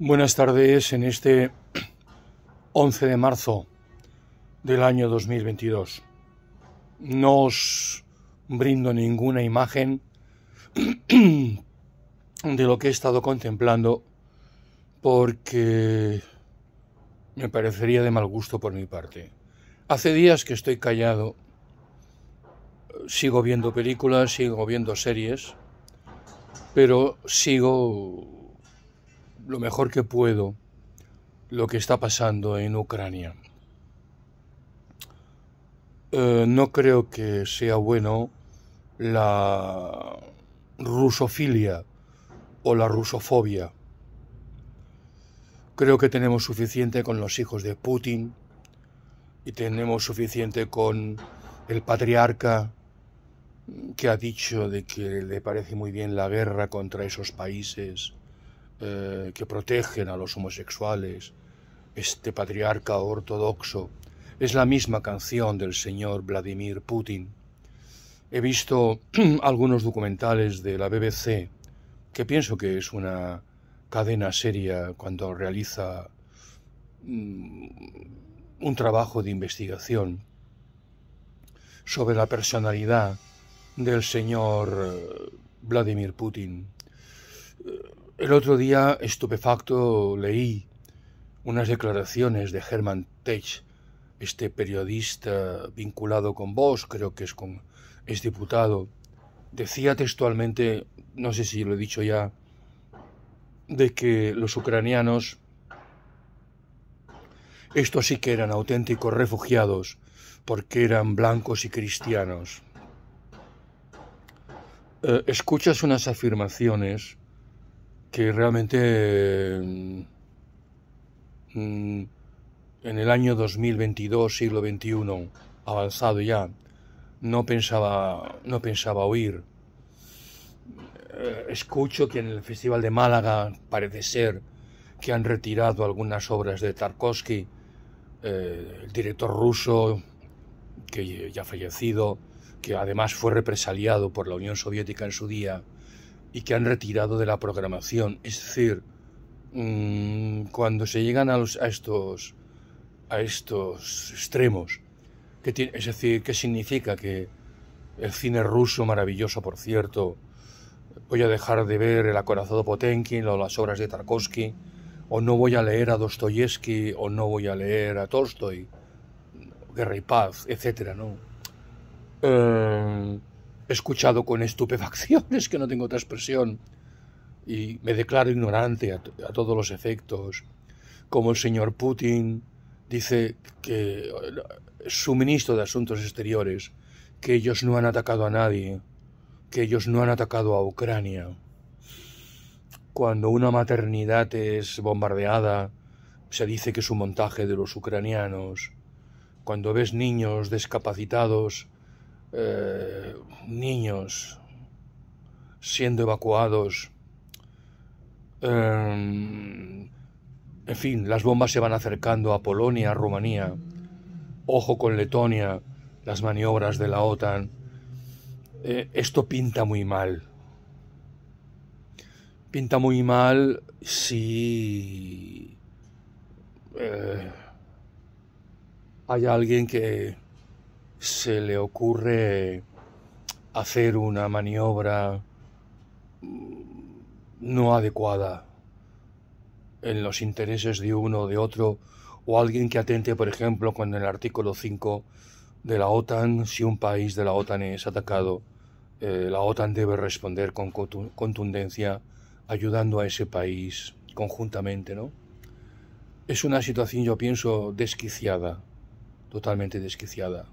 Buenas tardes en este 11 de marzo del año 2022. No os brindo ninguna imagen de lo que he estado contemplando porque me parecería de mal gusto por mi parte. Hace días que estoy callado, sigo viendo películas, sigo viendo series, pero sigo lo mejor que puedo lo que está pasando en Ucrania. Eh, no creo que sea bueno la rusofilia o la rusofobia. Creo que tenemos suficiente con los hijos de Putin y tenemos suficiente con el patriarca que ha dicho de que le parece muy bien la guerra contra esos países eh, que protegen a los homosexuales, este patriarca ortodoxo, es la misma canción del señor Vladimir Putin. He visto algunos documentales de la BBC, que pienso que es una cadena seria cuando realiza mm, un trabajo de investigación sobre la personalidad del señor eh, Vladimir Putin. El otro día, estupefacto, leí unas declaraciones de Herman Tech, este periodista vinculado con vos, creo que es con diputado. Decía textualmente, no sé si lo he dicho ya, de que los ucranianos estos sí que eran auténticos refugiados porque eran blancos y cristianos. Eh, escuchas unas afirmaciones que realmente mm, mm, en el año 2022, siglo XXI, avanzado ya, no pensaba, no pensaba oír. Eh, escucho que en el Festival de Málaga parece ser que han retirado algunas obras de Tarkovsky, eh, el director ruso, que ya ha fallecido, que además fue represaliado por la Unión Soviética en su día, y que han retirado de la programación. Es decir, mm, cuando se llegan a, los, a, estos, a estos extremos, que tiene, es decir, ¿qué significa que el cine ruso, maravilloso por cierto, voy a dejar de ver El acorazado Potemkin o las obras de Tarkovsky, o no voy a leer a Dostoyevsky, o no voy a leer a Tolstoy, Guerra y Paz, etcétera, ¿no? Eh, escuchado con estupefacción, es que no tengo otra expresión, y me declaro ignorante a, todos los efectos, como el señor Putin dice que eh, su ministro de Asuntos Exteriores, que ellos no han atacado a nadie, que ellos no han atacado a Ucrania. Cuando una maternidad es bombardeada, se dice que es un montaje de los ucranianos. Cuando ves niños discapacitados eh, niños siendo evacuados, eh, en fin, las bombas se van acercando a Polonia, a Rumanía, ojo con Letonia, las maniobras de la OTAN. Eh, esto pinta muy mal. Pinta muy mal si hay alguien que se le ocurre hacer una maniobra mm, no adecuada en los intereses de uno o de otro, o alguien que atente, por ejemplo, con el artículo 5 de la OTAN, si un país de la OTAN es atacado, eh, la OTAN debe responder con contundencia, ayudando a ese país conjuntamente, ¿no? Es una situación, yo pienso, desquiciada, totalmente desquiciada.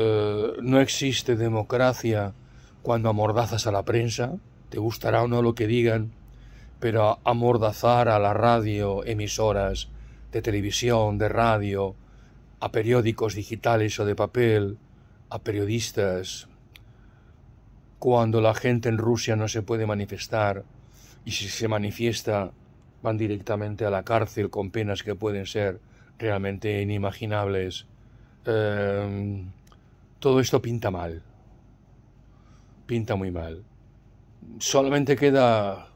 Eh, no existe democracia cuando amordazas a la prensa, te gustará o no lo que digan, pero amordazar a la radio, emisoras de televisión, de radio, a periódicos digitales o de papel, a periodistas, cuando la gente en Rusia no se puede manifestar y si se manifiesta van directamente a la cárcel con penas que pueden ser realmente inimaginables. Eh, todo esto pinta mal. Pinta muy mal. Solamente queda,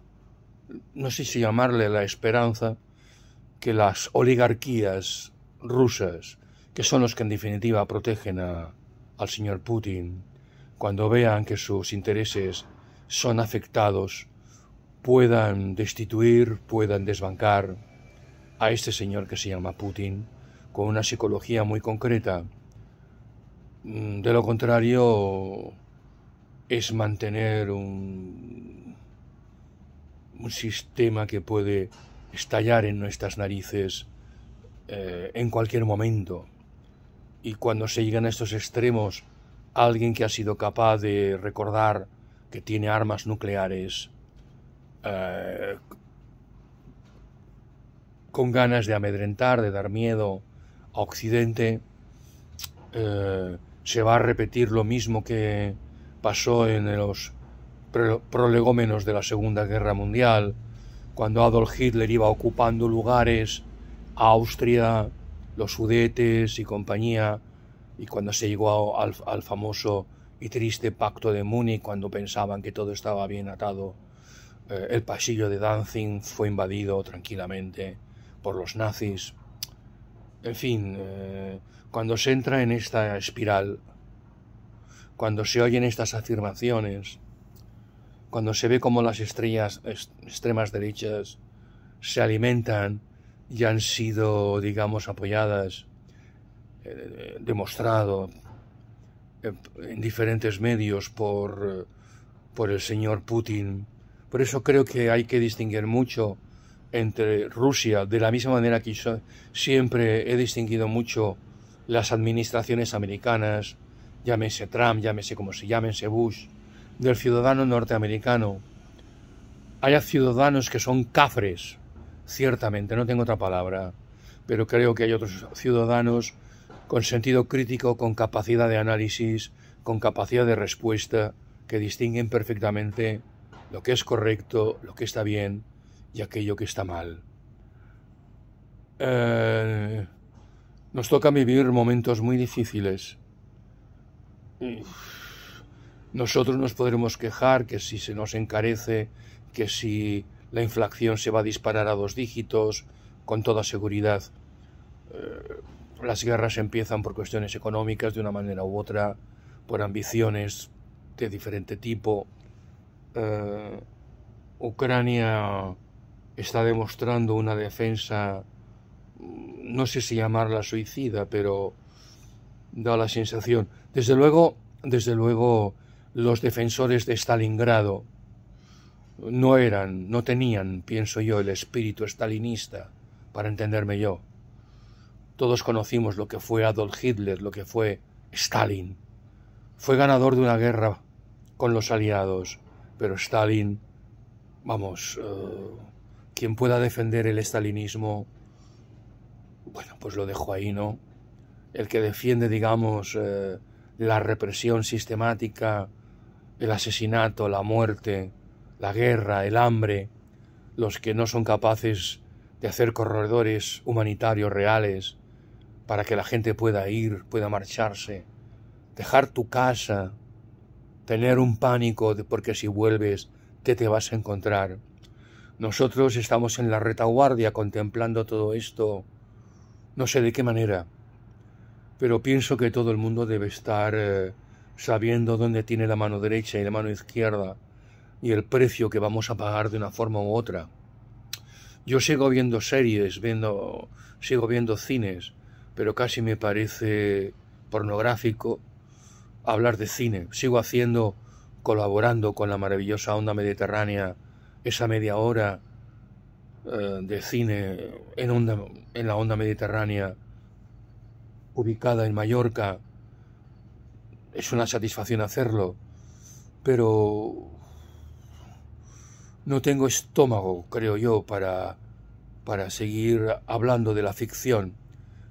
no sé si llamarle la esperanza, que las oligarquías rusas, que son los que en definitiva protegen al señor Putin, cuando vean que sus intereses son afectados, puedan destituir, puedan desbancar a este señor que se llama Putin, con una psicología muy concreta Mm, de lo contrario, es mantener un, un sistema que puede estallar en nuestras narices eh, en cualquier momento. Y cuando se llegan a estos extremos, alguien que ha sido capaz de recordar que tiene armas nucleares, eh, con ganas de amedrentar, de dar miedo a Occidente, eh, se va a repetir lo mismo que pasó en los prolegómenos de la Segunda Guerra Mundial, cuando Adolf Hitler iba ocupando lugares, Austria, los Sudetes y compañía, y cuando se llegó al, famoso y triste pacto de Múnich, cuando pensaban que todo estaba bien atado, eh, el pasillo de Danzig fue invadido tranquilamente por los nazis en fin, eh, cuando se entra en esta espiral, cuando se oyen estas afirmaciones, cuando se ve cómo las estrellas extremas derechas se alimentan y han sido, digamos, apoyadas, eh, demostrado en diferentes medios eh, por el señor Putin. Por eso creo que hay que distinguir mucho entre Rusia, de la misma manera que siempre he distinguido mucho las administraciones americanas, llámese Trump, llámese como se llámese Bush, del ciudadano norteamericano. Hay ciudadanos que son cafres, ciertamente, no tengo otra palabra, pero creo que hay otros ciudadanos con sentido crítico, con capacidad de análisis, con capacidad de respuesta, que distinguen perfectamente lo que es correcto, lo que está bien y aquello que está mal. Eh, nos toca vivir momentos muy difíciles. Nosotros nos podremos quejar que si se nos encarece, que si la inflación se va a disparar a dos dígitos, con toda seguridad. Eh, las guerras empiezan por cuestiones económicas de una manera u otra, por ambiciones de diferente tipo. Eh, Ucrania está demostrando una defensa, no sé si llamarla suicida, pero da la sensación. Desde luego, desde luego, los defensores de Stalingrado no eran, no tenían, pienso yo, el espíritu stalinista, para entenderme yo. Todos conocimos lo que fue Adolf Hitler, lo que fue Stalin. Fue ganador de una guerra con los aliados, pero Stalin, vamos, eh, quien pueda defender el estalinismo, bueno, pues lo dejo ahí, ¿no? El que defiende, digamos, eh, la represión sistemática, el asesinato, la muerte, la guerra, el hambre, los que no son capaces de hacer corredores humanitarios reales para que la gente pueda ir, pueda marcharse, dejar tu casa, tener un pánico de porque si vuelves, ¿qué te vas a encontrar? Nosotros estamos en la retaguardia contemplando todo esto, no sé de qué manera, pero pienso que todo el mundo debe estar eh, sabiendo dónde tiene la mano derecha y la mano izquierda y el precio que vamos a pagar de una forma u otra. Yo sigo viendo series, viendo, sigo viendo cines, pero casi me parece pornográfico hablar de cine. Sigo haciendo, colaborando con la maravillosa onda mediterránea esa media hora eh, de cine en, en la onda mediterránea ubicada en Mallorca. Es una satisfacción hacerlo, pero no tengo estómago, creo yo, para, para seguir hablando de la ficción,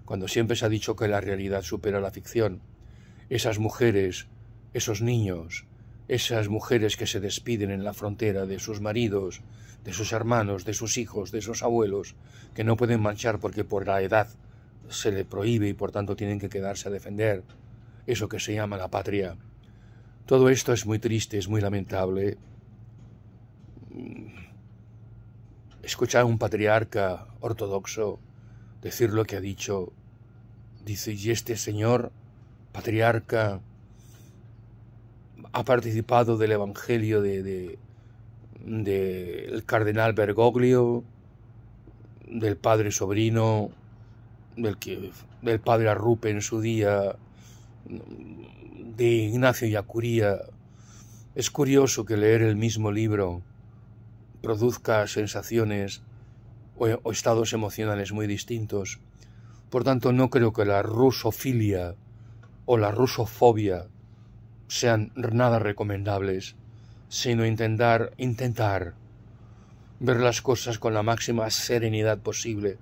cuando siempre se ha dicho que la realidad supera la ficción. Esas mujeres, esos niños, esas mujeres que se despiden en la frontera de sus maridos, de sus hermanos, de sus hijos, de sus abuelos, que no pueden marchar porque por la edad se le prohíbe y por tanto tienen que quedarse a defender eso que se llama la patria. Todo esto es muy triste, es muy lamentable. Escuchar a un patriarca ortodoxo decir lo que ha dicho, dice, y este señor, patriarca, ha participado del Evangelio del de, cardenal Bergoglio, del padre sobrino, del, que, padre Arrupe en su día, de Ignacio Yacuría. Es curioso que leer el mismo libro produzca sensaciones o, o estados emocionales muy distintos. Por tanto, no creo que la rusofilia o la rusofobia sean nada recomendables, sino intentar, intentar ver las cosas con la máxima serenidad posible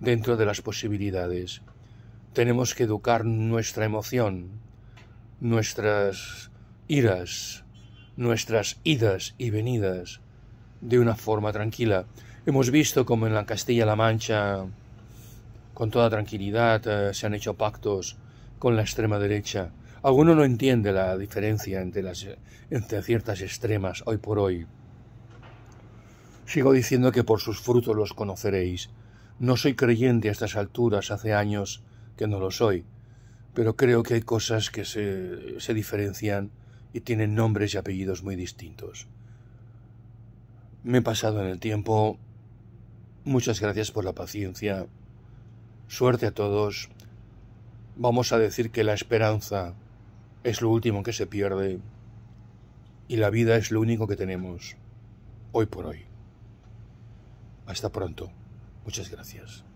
dentro de las posibilidades. Tenemos que educar nuestra emoción, nuestras iras, nuestras idas y venidas de una forma tranquila. Hemos visto como en la Castilla-La Mancha, con toda tranquilidad, eh, se han hecho pactos con la extrema derecha Alguno no entiende la diferencia entre, las, entre ciertas extremas hoy por hoy. Sigo diciendo que por sus frutos los conoceréis. No soy creyente a estas alturas, hace años que no lo soy, pero creo que hay cosas que se, se diferencian y tienen nombres y apellidos muy distintos. Me he pasado en el tiempo. Muchas gracias por la paciencia. Suerte a todos. Vamos a decir que la esperanza es lo último que se pierde y la vida es lo único que tenemos hoy por hoy. Hasta pronto. Muchas gracias.